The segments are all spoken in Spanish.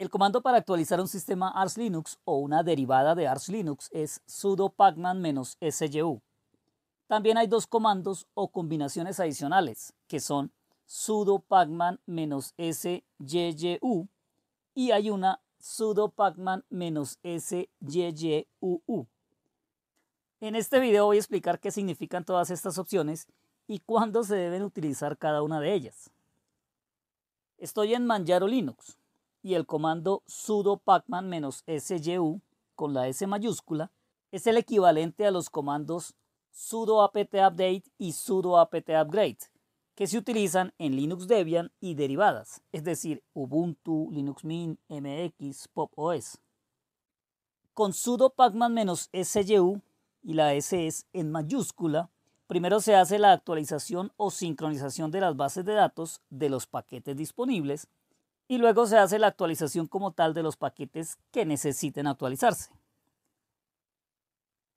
El comando para actualizar un sistema Arch Linux o una derivada de Arch Linux es sudo pacman-syu. También hay dos comandos o combinaciones adicionales, que son sudo pacman-syyu y hay una sudo pacman-syuu. En este video voy a explicar qué significan todas estas opciones y cuándo se deben utilizar cada una de ellas. Estoy en Manjaro Linux y el comando sudo pacman syu con la S mayúscula es el equivalente a los comandos sudo apt update y sudo apt upgrade que se utilizan en Linux Debian y derivadas, es decir, Ubuntu, Linux Mint, MX, Pop OS. Con sudo pacman-syu y la S es en mayúscula, primero se hace la actualización o sincronización de las bases de datos de los paquetes disponibles y luego se hace la actualización como tal de los paquetes que necesiten actualizarse.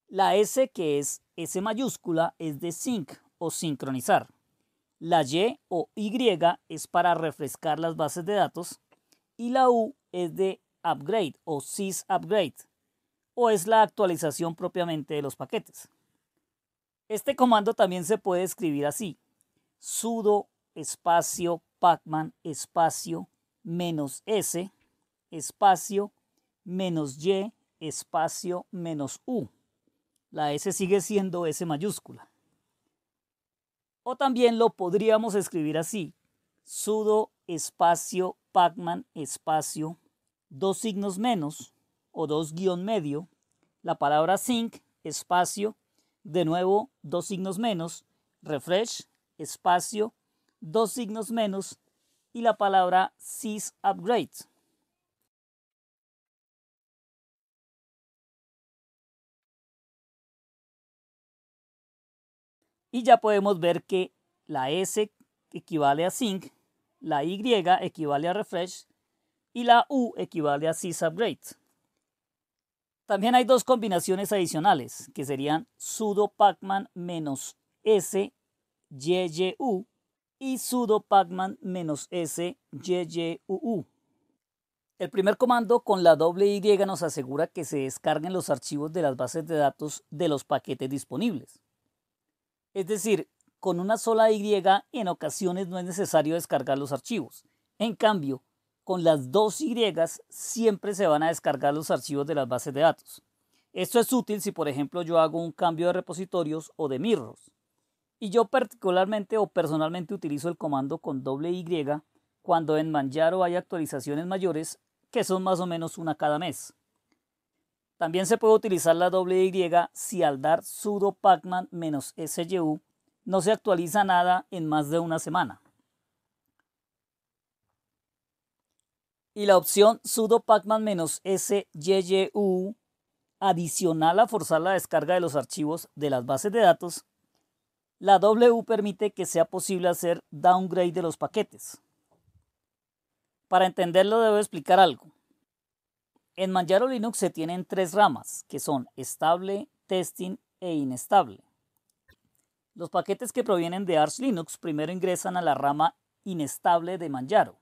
La S que es S mayúscula es de sync o sincronizar. La Y o Y es para refrescar las bases de datos y la U es de upgrade o SysUpgrade, upgrade o es la actualización propiamente de los paquetes. Este comando también se puede escribir así: sudo espacio pacman espacio menos S, espacio, menos Y, espacio, menos U. La S sigue siendo S mayúscula. O también lo podríamos escribir así, sudo espacio Pacman espacio, dos signos menos o dos guión medio, la palabra sync espacio, de nuevo dos signos menos, refresh espacio, dos signos menos, y la palabra sysupgrade. upgrade Y ya podemos ver que la S equivale a sync, la Y equivale a refresh y la U equivale a sysupgrade. También hay dos combinaciones adicionales que serían sudo pacman menos S YYU y sudo pacman s u El primer comando con la doble Y nos asegura que se descarguen los archivos de las bases de datos de los paquetes disponibles. Es decir, con una sola Y en ocasiones no es necesario descargar los archivos. En cambio, con las dos Y siempre se van a descargar los archivos de las bases de datos. Esto es útil si por ejemplo yo hago un cambio de repositorios o de mirros. Y yo particularmente o personalmente utilizo el comando con doble Y cuando en Manjaro hay actualizaciones mayores que son más o menos una cada mes. También se puede utilizar la doble Y si al dar sudo pacman SYU no se actualiza nada en más de una semana. Y la opción sudo pacman SYU adicional a forzar la descarga de los archivos de las bases de datos la W permite que sea posible hacer downgrade de los paquetes. Para entenderlo debo explicar algo. En Manjaro Linux se tienen tres ramas, que son estable, testing e inestable. Los paquetes que provienen de Arch Linux primero ingresan a la rama inestable de Manjaro.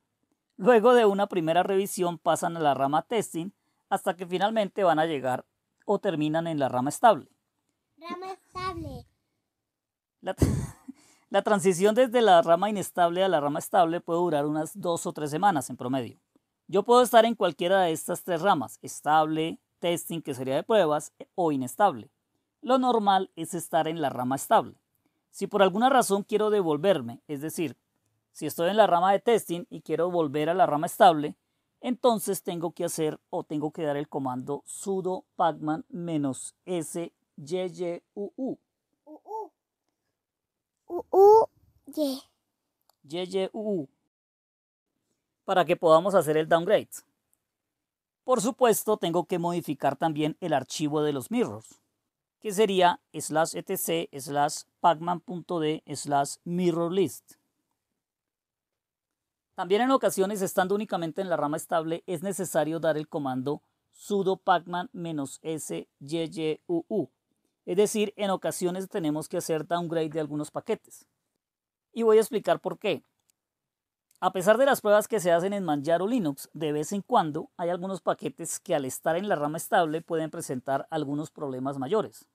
Luego de una primera revisión pasan a la rama testing hasta que finalmente van a llegar o terminan en la rama estable. Rama estable. La, transición desde la rama inestable a la rama estable puede durar unas dos o tres semanas en promedio. Yo puedo estar en cualquiera de estas tres ramas, estable, testing, que sería de pruebas, e, o inestable. Lo normal es estar en la rama estable. Si por alguna razón quiero devolverme, es decir, si estoy en la rama de testing y quiero volver a la rama estable, entonces tengo que hacer o tengo que dar el comando sudo pacman-s -y -y -u para que podamos hacer el downgrade. Por supuesto, tengo que modificar también el archivo de los mirrors, que sería slash etc slash pacman.d slash mirrorlist. También en ocasiones, estando únicamente en la rama estable, es necesario dar el comando sudo pacman-s -y es decir, en ocasiones tenemos que hacer downgrade de algunos paquetes. Y voy a explicar por qué. A pesar de las pruebas que se hacen en Manjaro Linux, de vez en cuando hay algunos paquetes que al estar en la rama estable pueden presentar algunos problemas mayores.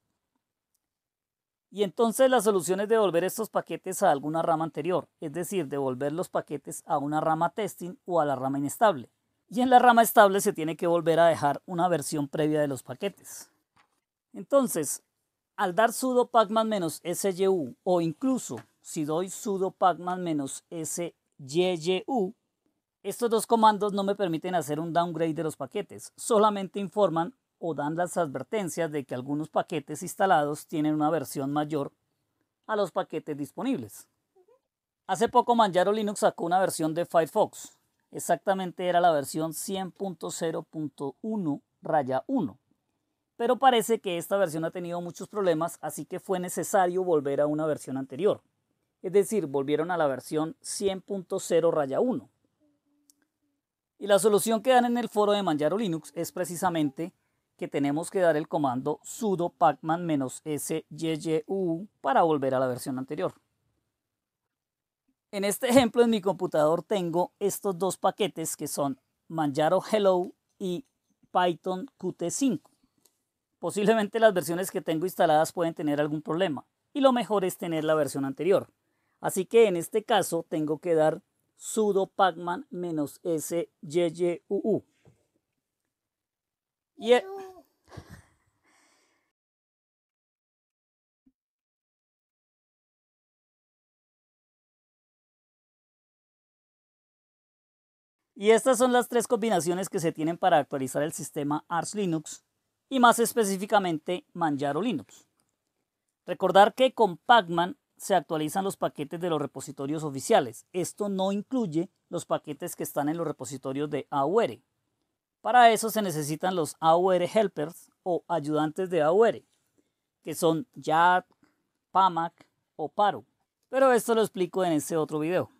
Y entonces la solución es devolver estos paquetes a alguna rama anterior, es decir, devolver los paquetes a una rama testing o a la rama inestable. Y en la rama estable se tiene que volver a dejar una versión previa de los paquetes. Entonces, al dar sudo pacman menos SYU o incluso si doy sudo pacman menos SYU, estos dos comandos no me permiten hacer un downgrade de los paquetes, solamente informan o dan las advertencias de que algunos paquetes instalados tienen una versión mayor a los paquetes disponibles. Hace poco Manjaro Linux sacó una versión de Firefox. Exactamente era la versión 100.0.1 raya 1 pero parece que esta versión ha tenido muchos problemas, así que fue necesario volver a una versión anterior. Es decir, volvieron a la versión 100.0 1. Y la solución que dan en el foro de Manjaro Linux es precisamente que tenemos que dar el comando sudo pacman-s para volver a la versión anterior. En este ejemplo en mi computador tengo estos dos paquetes que son Manjaro Hello y Python Qt5. Posiblemente las versiones que tengo instaladas pueden tener algún problema y lo mejor es tener la versión anterior. Así que en este caso tengo que dar sudo pacman -s -y, y, e y estas son las tres combinaciones que se tienen para actualizar el sistema Arch Linux y más específicamente Manjaro Linux. Recordar que con Pacman se actualizan los paquetes de los repositorios oficiales. Esto no incluye los paquetes que están en los repositorios de AUR. Para eso se necesitan los AUR helpers o ayudantes de AUR, que son YAD, PAMAC o PARU. Pero esto lo explico en este otro video.